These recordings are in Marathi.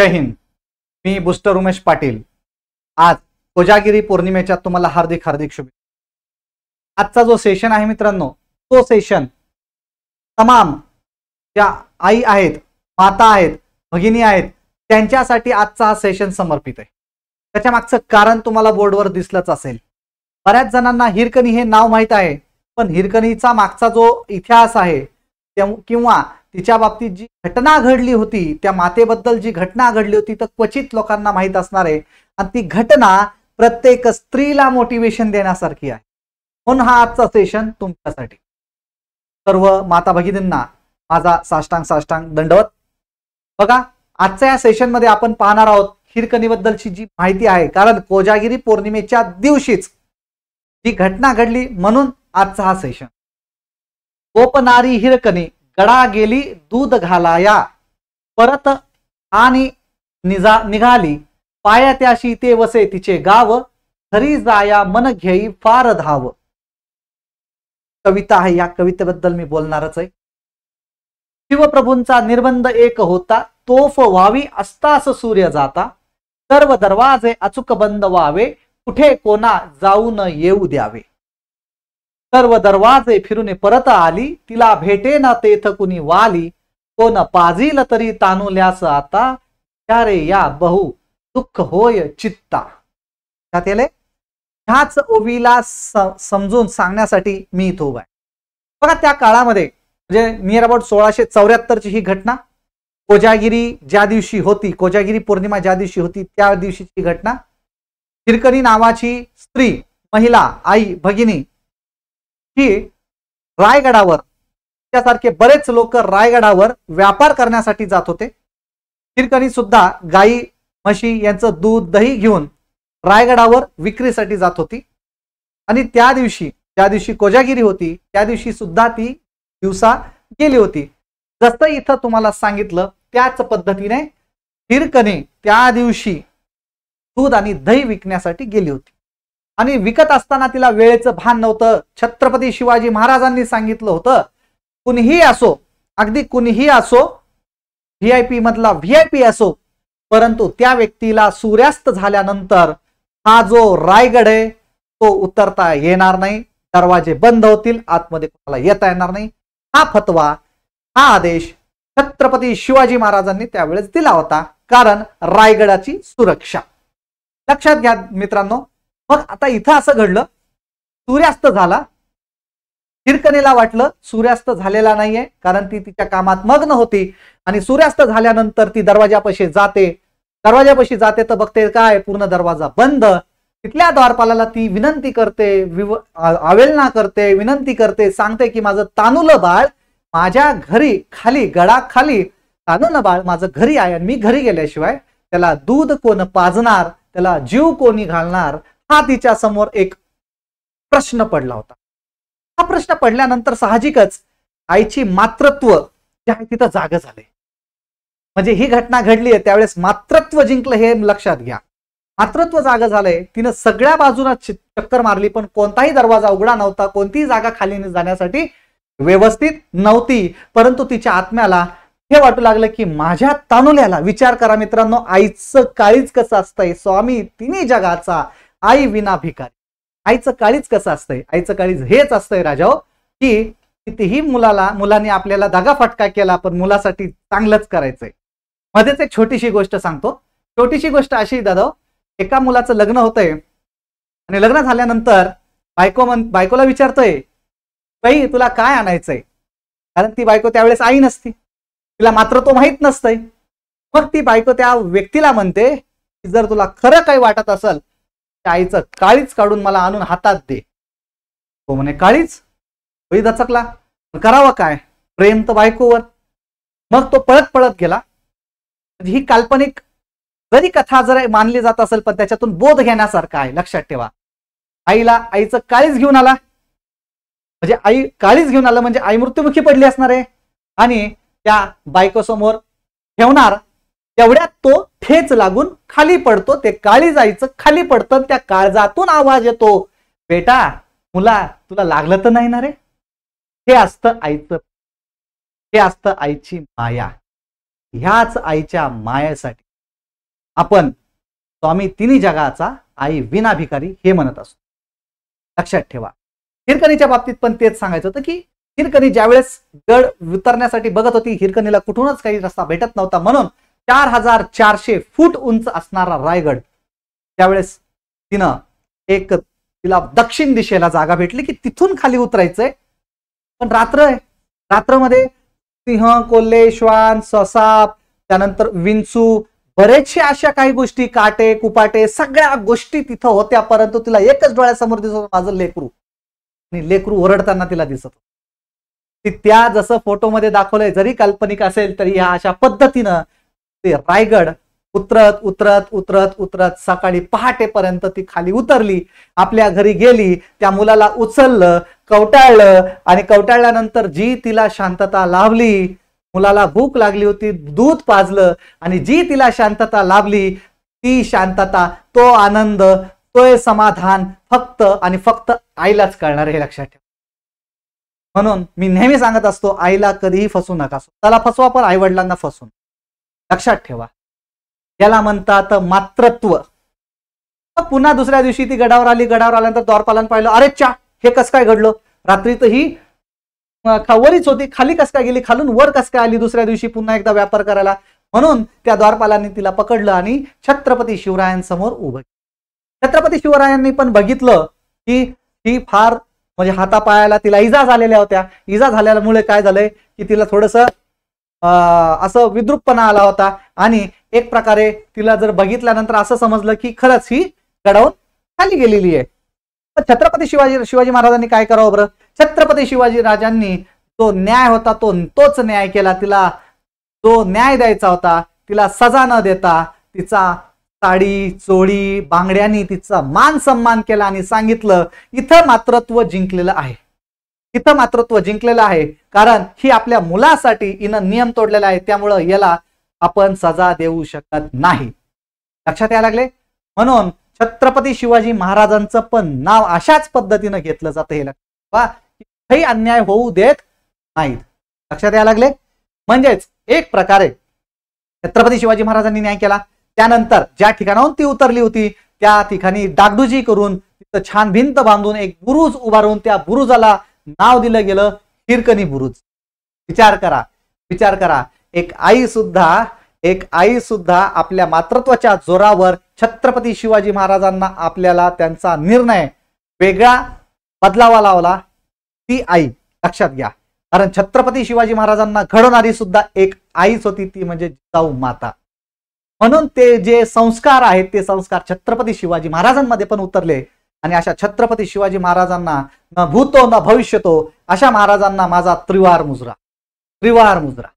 जय हिंद मी बुस्टर उमेश पाटील आज कोजागिरी पौर्णिमेच्या तुम्हाला हार्दिक हार्दिक शुभेच्छा आजचा जो सेशन आहे मित्रांनो तो सेशन तमाम ज्या आई आहेत माता आहेत भगिनी आहेत त्यांच्यासाठी आजचा हा सेशन समर्पित आहे त्याच्या मागचं कारण तुम्हाला बोर्डवर दिसलंच असेल बऱ्याच जणांना हिरकणी हे नाव माहीत आहे पण हिरकणीचा मागचा जो इतिहास आहे किंवा तिच्या बाबतीत जी घटना घडली होती त्या मातेबद्दल जी घटना घडली होती तर क्वचित लोकांना माहीत असणार आहे आणि ती घटना प्रत्येक स्त्रीला मोटिवेशन देण्यासारखी आहे म्हणून हा आजचा सेशन तुमच्यासाठी सर्व माता भगिनींना माझा साष्टांग साष्टांग दंडवत बघा आजच्या या सेशनमध्ये आपण पाहणार आहोत हिरकणीबद्दलची जी माहिती आहे कारण कोजागिरी पौर्णिमेच्या दिवशीच ही घटना घडली म्हणून आजचा हा सेशन गोपनारी हिरकणी गडा गेली दूध घालाया परत आणि निजा निघाली पाया त्याशी ते वसे तिचे गाव खरी जाया मन घेई फार धाव कविता आहे या कवितेबद्दल मी बोलणारच आहे शिवप्रभूंचा निर्बंध एक होता तोफ व्हावी असतास सूर्य जाता सर्व दरवाजे अचूक बंद व्हावे कुठे कोणा जाऊन येऊ द्यावे सर्व दरवाजे फिरून परत आली तिला भेटे ना तेथ कुणी वाली कोण पाजील तरी तानुल्यास आता रे या बहु दुःख होय चित्ता ह्याच ओवीला समजून सांगण्यासाठी मी इथं उभा आहे बघा त्या काळामध्ये म्हणजे नियर अबाउट सोळाशे चौऱ्याहत्तरची ही घटना कोजागिरी ज्या दिवशी होती कोजागिरी पौर्णिमा ज्या दिवशी होती त्या दिवशीची घटना हिरकणी नावाची स्त्री महिला आई भगिनी रायगडावर त्यासारखे बरेच लोक रायगडावर व्यापार करण्यासाठी जात होते हिरकणी सुद्धा गाई म्हशी यांचं दूध दही घेऊन रायगडावर विक्रीसाठी जात होती आणि त्या दिवशी ज्या दिवशी कोजागिरी होती त्या दिवशी सुद्धा ती दिवसा गेली होती जसं इथं तुम्हाला सांगितलं त्याच पद्धतीने हिरकने त्या दिवशी दूध आणि दही विकण्यासाठी गेली होती आणि विकत असताना तिला वेळेचं भान नव्हतं छत्रपती शिवाजी महाराजांनी सांगितलं होतं कुणीही असो अगदी कुणीही असो व्ही आय पी मधला व्ही आय पी असो परंतु त्या व्यक्तीला सूर्यास्त झाल्यानंतर हा जो रायगड आहे तो उतरता येणार नाही दरवाजे बंद होतील आतमध्ये कोणाला येता येणार नाही हा फतवा हा आदेश छत्रपती शिवाजी महाराजांनी त्यावेळेस दिला होता कारण रायगडाची सुरक्षा लक्षात घ्या मित्रांनो मग आता इथं असं घडलं सूर्यास्त झाला हिरकणीला वाटलं सूर्यास्त झालेला नाहीये कारण ती तिच्या कामात मग्न होती आणि सूर्यास्त झाल्यानंतर ती दरवाजापाशी जाते दरवाजापाशी जाते तर बघते काय पूर्ण दरवाजा बंद तिथल्या द्वारपालाला ती विनंती करते आवेलना करते विनंती करते सांगते की माझं तानुल बाळ माझ्या घरी खाली गडाखाली तानुल बाळ माझं घरी आहे आणि मी घरी गेल्याशिवाय त्याला दूध कोण पाजणार त्याला जीव कोणी घालणार हा तिच्या समोर एक प्रश्न पडला होता हा प्रश्न पडल्यानंतर साहजिकच आईची मातृत्व जे आहे तिथं जाग झाले म्हणजे ही घटना घडली आहे त्यावेळेस मातृत्व जिंकलं हे लक्षात घ्या मातृत्व जाग झालंय तिनं सगळ्या बाजूला चक्कर मारली पण कोणताही दरवाजा उघडा नव्हता कोणतीही जागा खालीने जाण्यासाठी व्यवस्थित नव्हती परंतु तिच्या आत्म्याला हे वाटू लागलं की माझ्या तानुल्याला विचार करा मित्रांनो आईचं काळीच कसं असतंय स्वामी तिन्ही जगाचा आई विना भिकारी आईचं काळीच कसं असतंय आईचं काळीच हेच असतंय राजाओ की कितीही मुलाला मुलाने आपल्याला दगा फटका केला पण मुलासाठी चांगलंच करायचंय मध्येच एक छोटीशी गोष्ट सांगतो छोटीशी गोष्ट अशी दादा एका मुलाचं लग्न होतंय आणि लग्न झाल्यानंतर बायको म्हण बायकोला विचारतोय बाई तुला काय आणायचंय कारण ती बायको त्यावेळेस आई नसती तिला मात्र तो माहीत नसतंय मग ती बायको त्या व्यक्तीला म्हणते की जर तुला खरं काही वाटत असेल आईचं काळीच काढून मला आणून हातात दे तो म्हणे काळीच होई दचकला करावा काय प्रेम तर बायकोवर मग तो पळत पळत गेला ही काल्पनिक जरी कथा जर मानली जात असेल पण त्याच्यातून बोध घेण्यासारखा आहे लक्षात ठेवा आईला आईचं काळीच घेऊन आला म्हणजे आई काळीच घेऊन आलं म्हणजे आई मृत्युमुखी पडली असणार आहे आणि त्या बायकोसमोर ठेवणार तेवढ्यात तो ठेच लागून खाली पडतो ते काळी जायचं खाली पडतं त्या काळजातून आवाज येतो बेटा मुला तुला लागलं तर नाही ना रे हे असतं आईचं हे असतं आईची माया ह्याच आईच्या मायासाठी आपण स्वामी तिन्ही जगाचा आई विनाभिकारी हे म्हणत असतो लक्षात ठेवा हिरकणीच्या बाबतीत पण तेच सांगायचं होतं की हिरकणी ज्यावेळेस गड उतरण्यासाठी बघत होती हिरकणीला कुठूनच काही रस्ता भेटत नव्हता म्हणून चार हजार चारशे फूट उंच असणारा रायगड त्यावेळेस तिनं एक तिला दक्षिण दिशेला जागा भेटली की तिथून खाली उतरायचंय पण रात्र आहे रात्रमध्ये सिंह कोल्हे श्वान ससाप त्यानंतर विंचू बरेचशे अशा काही गोष्टी काटे कुपाटे सगळ्या गोष्टी तिथं होत्या परंतु तिला एकच डोळ्यासमोर दिसत माझं लेकरू आणि लेकरू ओरडताना तिला दिसत ती त्या जसं फोटोमध्ये दाखवलंय जरी काल्पनिक असेल तरी ह्या अशा पद्धतीनं ते रायगड उतरत उतरत उतरत उतरत सकाळी पहाटेपर्यंत ती खाली उतरली आपल्या घरी गेली त्या मुलाला उचललं कवटाळलं आणि कवटाळल्यानंतर जी तिला शांतता लाभली मुलाला भूक लागली होती दूध पाजलं आणि जी तिला शांतता लाभली ती शांतता तो आनंद तो समाधान फक्त आणि फक्त आईलाच कळणार हे लक्षात ठेवा म्हणून मी नेहमी सांगत असतो आईला कधीही फसू नका त्याला फसवा पण आई वडिलांना फसू लक्षात ठेवा याला म्हणतात मातृत्व पुन्हा दुसऱ्या दिवशी ती गडावर आली गडावर आल्यानंतर द्वारपालांनी पाहिलं अरे चा हे कसं काय घडलं रात्री तर ही वरीच होती खाली कस काय गेली खालून वर कस काय आली दुसऱ्या दिवशी पुन्हा एकदा व्यापार करायला म्हणून त्या द्वारपालांनी तिला पकडलं आणि छत्रपती शिवरायांसमोर उभं छत्रपती शिवरायांनी पण बघितलं की ही फार म्हणजे हातापायाला तिला इजा झालेल्या होत्या इजा झाल्यामुळे काय झालंय की तिला थोडंसं असं विद्रुपपणा आला होता आणि एक प्रकारे तिला जर बघितल्यानंतर असं समजलं की खरंच ही गडावून खाली गेलेली आहे छत्रपती शिवाजी शिवाजी महाराजांनी काय करावं बरं छत्रपती शिवाजी राजांनी जो न्याय होता तो तोच न्याय केला तिला जो न्याय द्यायचा होता तिला सजा न देता तिचा साडी चोळी बांगड्यांनी तिचा मान सन्मान केला आणि सांगितलं इथं मात्रत्व जिंकलेलं आहे इथं मातृत्व जिंकलेलं आहे कारण ही आपल्या मुलासाठी इनं नियम तोडलेला आहे त्यामुळं याला आपण सजा देऊ शकत नाही लक्षात यायला लागले म्हणून छत्रपती शिवाजी महाराजांचं पण नाव अशाच पद्धतीनं घेतलं जातं हे लक्षात काही अन्याय होऊ देत नाहीत लक्षात यायला लागले म्हणजेच एक प्रकारे छत्रपती शिवाजी महाराजांनी न्याय केला त्यानंतर ज्या ठिकाणाहून ती उतरली होती त्या ठिकाणी डागडुजी करून तिथं छान भिंत बांधून एक बुरुज उभारून त्या बुरुजाला नाव दिलं गेलं हिरकणी बुरुज विचार करा विचार करा एक आई सुद्धा एक आई सुद्धा आपल्या मातृत्वाच्या जोरावर छत्रपती शिवाजी महाराजांना आपल्याला त्यांचा निर्णय वेगळा बदलावा लावला ती आई लक्षात घ्या कारण छत्रपती शिवाजी महाराजांना घडवणारी सुद्धा एक आईच होती ती म्हणजे जिजाऊ माता म्हणून ते जे संस्कार आहेत ते संस्कार छत्रपती शिवाजी महाराजांमध्ये पण उतरले आणि अशा छत्रपती शिवाजी महाराजांना न भूतो न भविष्यतो अशा महाराजांना माझा त्रिवार मुजरा त्रिवार मुजरा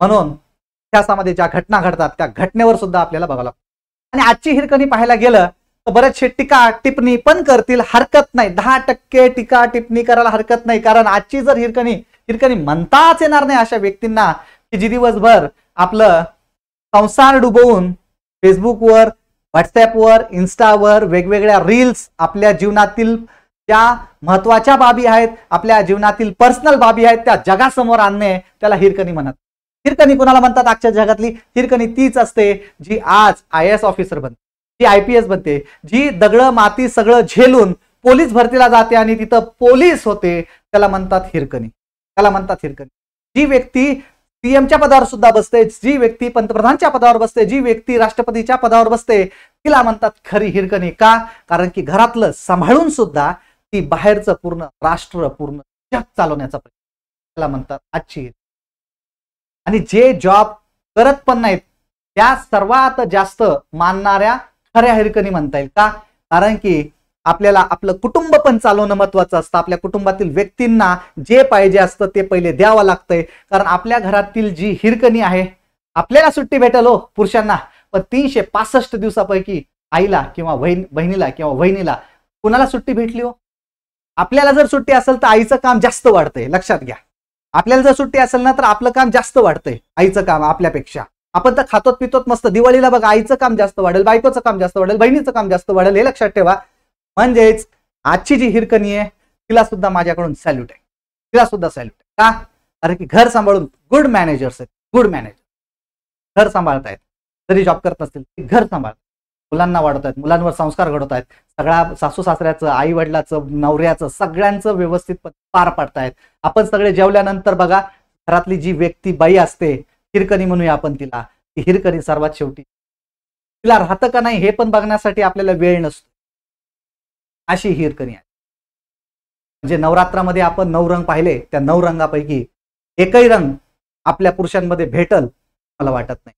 म्हणून इतिहासामध्ये ज्या घटना घडतात त्या घटनेवर सुद्धा आपल्याला बघावं लागतं आणि आजची हिरकणी पाहायला गेलं तर बरेचसे टीका टिप्पणी पण करतील हरकत नाही दहा टक्के टीका टिप्पणी करायला हरकत नाही कारण आजची जर हिरकणी हिरकणी म्हणताच येणार नाही अशा व्यक्तींना की जी दिवसभर आपलं संसार डुबवून फेसबुकवर व्हॉट्सॲपवर इन्स्टावर वेगवेगळ्या रील्स आपल्या जीवनातील ज्या महत्वाच्या बाबी आहेत आपल्या जीवनातील पर्सनल बाबी आहेत त्या जगासमोर आणणे त्याला हिरकणी म्हणत हिरकणी कोणाला म्हणतात आजच्या जगातली हिरकणी तीच असते जी आज आय एस ऑफिसर बनते जी आय पी एस बनते जी दगड माती सगळं झेलून पोलीस भरतीला जाते आणि तिथं पोलीस होते त्याला म्हणतात हिरकणी त्याला म्हणतात हिरकणी जी व्यक्ती पीएमच्या पदावर सुद्धा बसते जी व्यक्ती पंतप्रधानच्या पदावर बसते जी व्यक्ती राष्ट्रपतीच्या पदावर बसते तिला म्हणतात खरी हिरकणी का कारण की घरातलं सांभाळून सुद्धा ती बाहेरचं पूर्ण राष्ट्र पूर्ण जग चालवण्याचा प्रयत्न तिला म्हणतात आजची आणि जे जॉब करत पण नाहीत त्या सर्वात जास्त मानणाऱ्या खऱ्या हिरकणी म्हणता येईल का कारण की आपल्याला आपलं कुटुंब पण चालवणं महत्वाचं असतं आपल्या कुटुंबातील व्यक्तींना जे पाहिजे असतं ते पहिले द्यावं लागतंय कारण आपल्या घरातील जी हिरकणी आहे आपल्याला सुट्टी भेटल हो पुरुषांना पण तीनशे पासष्ट दिवसापैकी आईला किंवा बहिणीला किंवा बहिणीला कुणाला सुट्टी भेटली हो आपल्याला जर सुट्टी असेल तर आईचं काम जास्त वाढतंय लक्षात घ्या आपल्याला जर सुट्टी असेल ना तर आपलं काम जास्त वाढतंय आईचं काम आपल्यापेक्षा आपण तर खातोत पितोत मस्त दिवाळीला बघा आईचं काम जास्त वाढेल बायकोचं काम जास्त वाढेल बहिणीचं काम जास्त वाढेल हे लक्षात ठेवा म्हणजेच आजची जी हिरकणी आहे तिला सुद्धा माझ्याकडून सॅल्यूट आहे तिला सुद्धा सॅल्यूट आहे का अरे की घर सांभाळून गुड मॅनेजर्स आहेत गुड मॅनेजर घर सांभाळतायत जरी जॉब करत नसतील ती घर सांभाळतात मुलांना आहेत मुलांवर संस्कार घडवत आहेत सगळ्या सासू सासऱ्याचं आई वडिलाचं नवऱ्याचं सगळ्यांचं व्यवस्थित पार पाडतायत आपण सगळे जेवल्यानंतर बघा घरातली जी व्यक्ती बाई असते हिरकणी म्हणूया आपण तिला ती हिरकणी सर्वात शेवटी तिला राहतं का नाही हे पण बघण्यासाठी आपल्याला वेळ नसतो अशी हिरकणी आहे म्हणजे नवरात्रामध्ये आपण नऊ रंग पाहिले त्या नऊ रंगापैकी एकही रंग आपल्या पुरुषांमध्ये भेटल मला वाटत नाही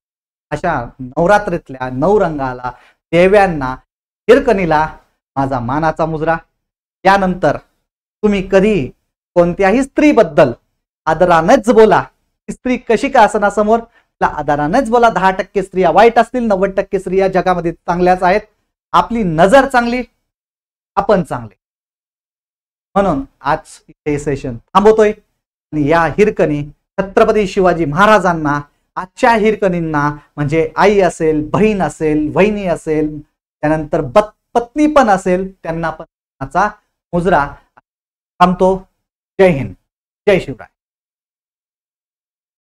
अशा नवरात्रीतल्या नऊ रंगाला देव्यांना हिरकणीला माझा मानाचा मुजरा यानंतर तुम्ही कधी कोणत्याही स्त्रीबद्दल आदरानेच बोला स्त्री कशी का आसनासमोर आदरानेच बोला दहा टक्के स्त्रिया वाईट असतील नव्वद टक्के स्त्रिया जगामध्ये चांगल्याच आहेत आपली नजर चांगली आपण चांगले म्हणून आज हे सेशन थांबवतोय आणि या हिरकणी छत्रपती शिवाजी महाराजांना आजच्या हिरकणींना म्हणजे आई असेल बहीण असेल वहिनी असेल त्यानंतर पत्नी पण असेल त्यांना पण मुजरा थांबतो जय हिंद जय शिवराय